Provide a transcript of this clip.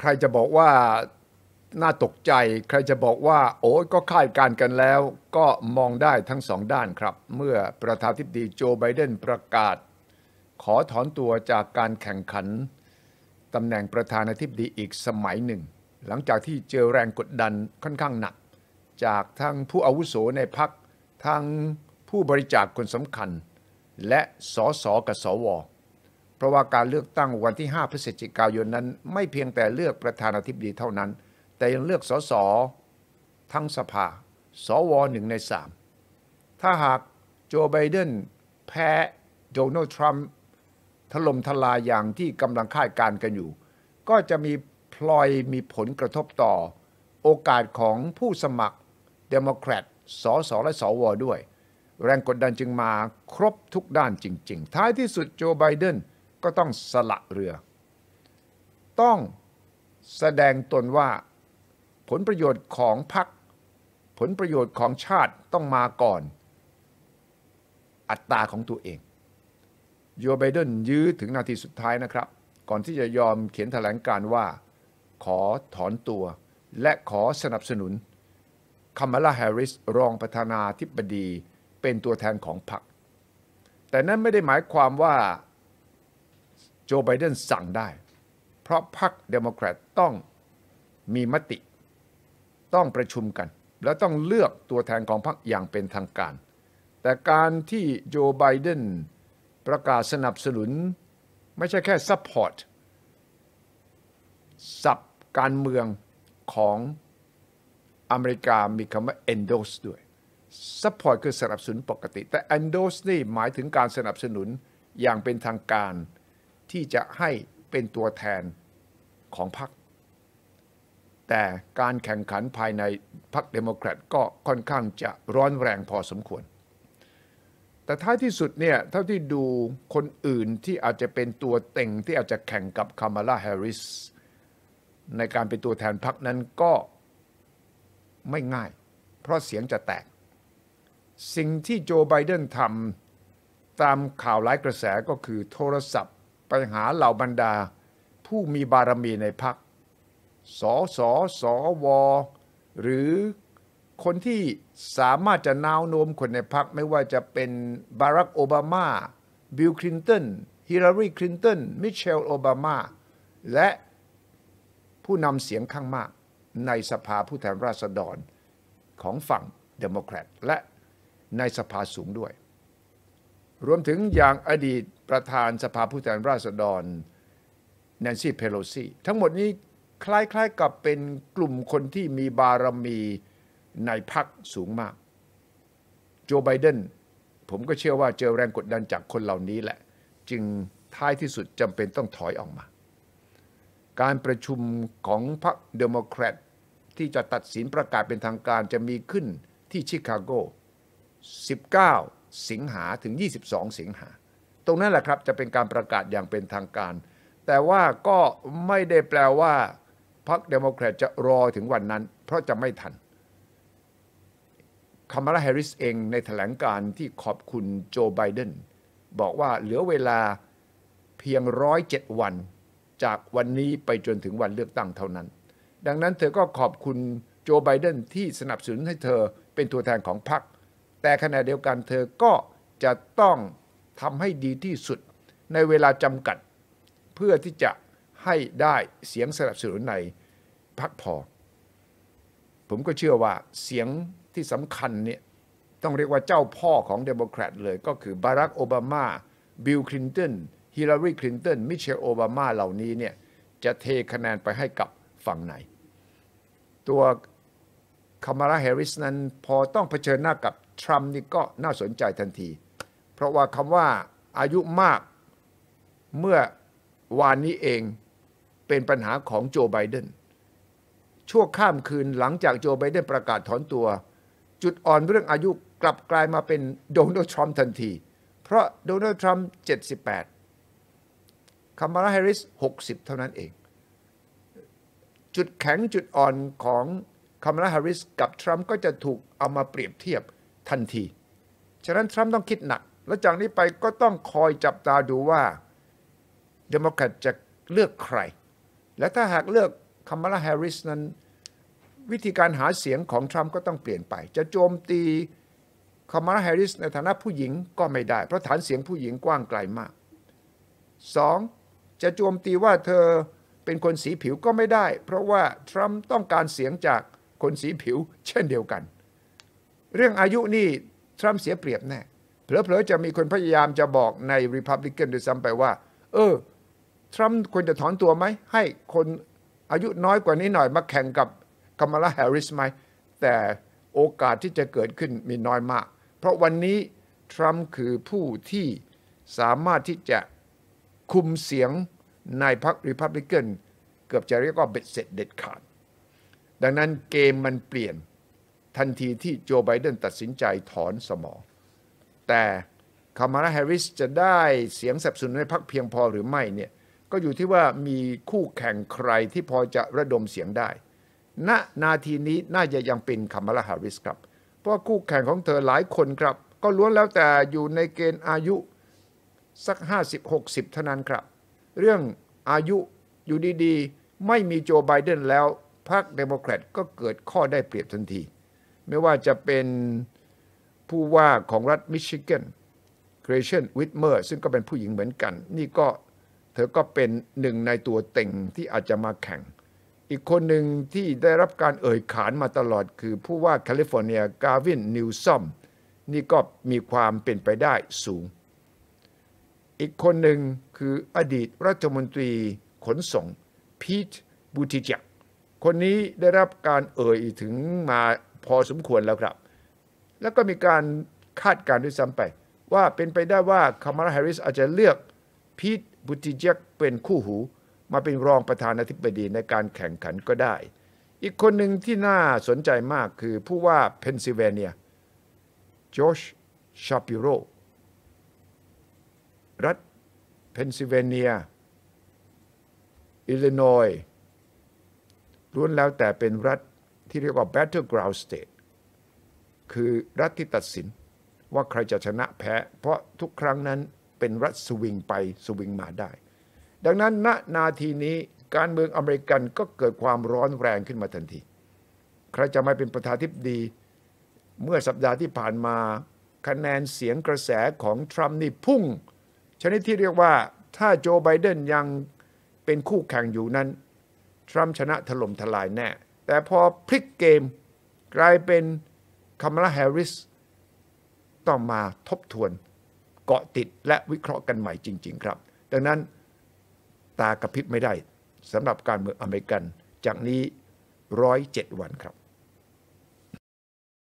ใครจะบอกว่าน่าตกใจใครจะบอกว่าโอ้ก็คาดการกันแล้ว ก็มองได้ทั้งสองด้านครับ เมื่อประธานาธิบดีโจไบเดนประกาศ ขอถอนตัวจากการแข่งขันตำแหน่งประธานาธิบดีอีกสมัยหนึ่ง หลังจากที่เจอแรงกดดันค่อนข้างหนัก จากทั้งผู้อาวุโสในพรรคทั้งผู้บริจาคคนสำคัญ และสอสอกับสวเพราะว่าการเลือกตั้งวันที่ 5พฤศจิกายนนั้นไม่เพียงแต่เลือกประธานาธิบดีเท่านั้น แต่ยังเลือกสสทั้งสภา สวหนึ่งในสาม ถ้าหากโจไบเดนแพ้ โดนัลด์ทรัมป์ถล่มทลายอย่างที่กำลังคาดการกันอยู่ ก็จะมีพลอยมีผลกระทบต่อ โอกาสของผู้สมัครเดโมแครต สสและสวด้วย แรงกดดันจึงมาครบทุกด้านจริง ๆ ท้ายที่สุดโจไบเดนก็ต้องสละเรือ ต้องแสดงตนว่าผลประโยชน์ของพรรคผลประโยชน์ของชาติต้องมาก่อน อัตราของตัวเองโยไบเดนยื้อถึงนาทีสุดท้ายนะครับ ก่อนที่จะยอมเขียนแถลงการว่า ขอถอนตัว และขอสนับสนุนคามาลาแฮริสรองประธานาธิบดีเป็นตัวแทนของพรรคแต่นั่นไม่ได้หมายความว่าโจไบเดนสั่งได้ เพราะพรรคเดโมแครตต้องมีมติต้องประชุมกัน แล้วต้องเลือกตัวแทนของพรรคอย่างเป็นทางการ แต่การที่โจไบเดนประกาศสนับสนุน ไม่ใช่แค่ซัพพอร์ตสับการเมืองของอเมริกามีคำว่า endorse ด้วย support คือสนับสนุนปกติ แต่ endorse นี่หมายถึงการสนับสนุนอย่างเป็นทางการที่จะให้เป็นตัวแทนของพรรค แต่การแข่งขันภายในพรรคเดโมแครตก็ค่อนข้างจะร้อนแรงพอสมควร แต่ท้ายที่สุดเนี่ย เท่าที่ดูคนอื่นที่อาจจะเป็นตัวเต็งที่อาจจะแข่งกับคามาลาแฮริสในการเป็นตัวแทนพรรคนั้นก็ไม่ง่าย เพราะเสียงจะแตก สิ่งที่โจไบเดนทำตามข่าวหลายกระแสก็คือโทรศัพท์ไปหาเหล่าบรรดาผู้มีบารมีในพักสอสอสอวอหรือคนที่สามารถจะนาวโน้มคนในพักไม่ว่าจะเป็นบารักโอบามา บิลคลินตันฮิลลารีคลินตันมิเชลโอบามา และผู้นำเสียงข้างมากในสภาผู้แทนราษฎรของฝั่งเดโมแครต และในสภาสูงด้วยรวมถึงอย่างอดีตประธานสภาผู้แทนราษฎรแนนซี่เพโลซีทั้งหมดนี้คล้าย ๆกับเป็นกลุ่มคนที่มีบารมีในพรรคสูงมาก โจไบเดนผมก็เชื่อว่าเจอแรงกดดันจากคนเหล่านี้แหละ จึงท้ายที่สุดจำเป็นต้องถอยออกมา การประชุมของพรรคเดโมแครตที่จะตัดสินประกาศเป็นทางการจะมีขึ้นที่ชิคาโก19สิงหาถึง 22 สิงหา ตรงนั้นแหละครับจะเป็นการประกาศอย่างเป็นทางการ แต่ว่าก็ไม่ได้แปลว่าพรรคเดโมแครตจะรอถึงวันนั้น เพราะจะไม่ทันคามาลาแฮริสเองในแถลงการที่ขอบคุณโจไบเดนบอกว่าเหลือเวลาเพียงร้อยเจ็ดวันจากวันนี้ไปจนถึงวันเลือกตั้งเท่านั้น ดังนั้นเธอก็ขอบคุณโจไบเดนที่สนับสนุนให้เธอเป็นตัวแทนของพรรคแต่ขณะเดียวกันเธอก็จะต้องทำให้ดีที่สุดในเวลาจำกัด เพื่อที่จะให้ได้เสียงสนับสนุนในพักพอ ผมก็เชื่อว่าเสียงที่สำคัญเนี่ยต้องเรียกว่าเจ้าพ่อของเดโมแครตเลยก็คือบารักโอบามา บิลคลินตันฮิลลารีคลินตันมิเชลโอบามา เหล่านี้ เนี่ย จะเทคะแนนไปให้กับฝั่งไหน ตัวคามาลาแฮริสนั้นพอต้องเผชิญหน้ากับทรัมป์นี่ก็น่าสนใจทันที เพราะว่าคำว่าอายุมากเมื่อวานนี้เองเป็นปัญหาของโจไบเดนชั่วข้ามคืนหลังจากโจไบเดนประกาศถอนตัว จุดอ่อนเรื่องอายุกลับกลายมาเป็นโดนัลด์ทรัมป์ทันที เพราะโดนัลด์ทรัมป์ 78 คามาลาแฮริส 60 เท่านั้นเอง จุดแข็งจุดอ่อนของคามาลาฮาริสกับทรัมป์ก็จะถูกเอามาเปรียบเทียบทันที ฉะนั้นทรัมป์ต้องคิดหนัก และจากนี้ไปก็ต้องคอยจับตาดูว่าเดโมแครตจะเลือกใคร และถ้าหากเลือกคามาลาฮาริสนั้น วิธีการหาเสียงของทรัมป์ก็ต้องเปลี่ยนไป จะโจมตีคามาลาฮาริสในฐานะผู้หญิงก็ไม่ได้เพราะฐานเสียงผู้หญิงกว้างไกลมาก 2. จะโจมตีว่าเธอเป็นคนสีผิวก็ไม่ได้ เพราะว่าทรัมป์ต้องการเสียงจากคนสีผิวเช่นเดียวกัน เรื่องอายุนี่ ทรัมป์เสียเปรียบแน่ เผลอๆ จะมีคนพยายามจะบอกใน r e พับลิกันด้วยซ้ำไปว่า เออ ทรัมป์ควรจะถอนตัวไหม ให้คนอายุน้อยกว่านี้หน่อย มาแข่งกับกามลาแฮร์ริสไหม แต่โอกาสที่จะเกิดขึ้นมีน้อยมาก เพราะวันนี้ ทรัมป์คือผู้ที่สามารถที่จะคุมเสียงในพรรคริพับลิกันเกือบจะเรียกว่าเบ็ดเสร็จเด็ดขาดดังนั้นเกมมันเปลี่ยนทันทีที่โจไบเดนตัดสินใจถอนสมอแต่คามาลาแฮร์ริสจะได้เสียงสับสนนในพักเพียงพอหรือไม่เนี่ยก็อยู่ที่ว่ามีคู่แข่งใครที่พอจะระดมเสียงได้ ณ นาทีนี้น่าจะยังเป็นคามาลาแฮร์ริสครับ เพราะคู่แข่งของเธอหลายคนครับ ก็ล้วนแล้วแต่อยู่ในเกณฑ์อายุสัก 50-60เท่านั้นครับ เรื่องอายุอยู่ดีๆไม่มีโจไบเดนแล้วพรรคเดโมแครตก็เกิดข้อได้เปรียบทันที ไม่ว่าจะเป็นผู้ว่าของรัฐมิชิแกนเกรเชนวิทเมอร์ซึ่งก็เป็นผู้หญิงเหมือนกัน นี่ก็เธอก็เป็นหนึ่งในตัวเต็งที่อาจจะมาแข่ง อีกคนหนึ่งที่ได้รับการเอ่ยขานมาตลอด คือผู้ว่าแคลิฟอร์เนียกาวินนิวซอมนี่ก็มีความเป็นไปได้สูง อีกคนหนึ่งคืออดีต รัฐมนตรีขนส่งพีทบูติจักคนนี้ได้รับการเอ่ยถึงมาพอสมควรแล้วครับ แล้วก็มีการคาดการณ์ด้วยซ้ำไป ว่าเป็นไปได้ว่าคามาราแฮริสอาจจะเลือก พีทบุติเจกเป็นคู่หู มาเป็นรองประธานาธิบดีในการแข่งขันก็ได้ อีกคนหนึ่งที่น่าสนใจมากคือผู้ว่าเพนซิลเวเนียจอชชาปิโรรัฐเพนซิลเวเนีย อิลลินอย์ล้วนแล้วแต่เป็นรัฐที่เรียกว่า battleground state คือรัฐที่ตัดสินว่าใครจะชนะแพ้ เพราะทุกครั้งนั้นเป็นรัฐสวิงไปสวิงมาได้ ดังนั้นณนาทีนี้การเมืองอเมริกันก็เกิดความร้อนแรงขึ้นมาทันที ใครจะมาเป็นประธานทิบดี เมื่อสัปดาห์ที่ผ่านมาคะแนนเสียงกระแสของทรัมป์นี่พุ่ง ชนิดที่เรียกว่าถ้าโจไบเดนยังเป็นคู่แข่งอยู่นั้นทรัมป์ชนะถล่มทลายแน่ แต่พอพลิกเกมกลายเป็นคามาลาแฮริสต้องมาทบทวนเกาะติดและวิเคราะห์กันใหม่จริง ๆ ครับ ดังนั้นตากระพริบไม่ได้สำหรับการเมืองอเมริกันจากนี้ 107 วันครับ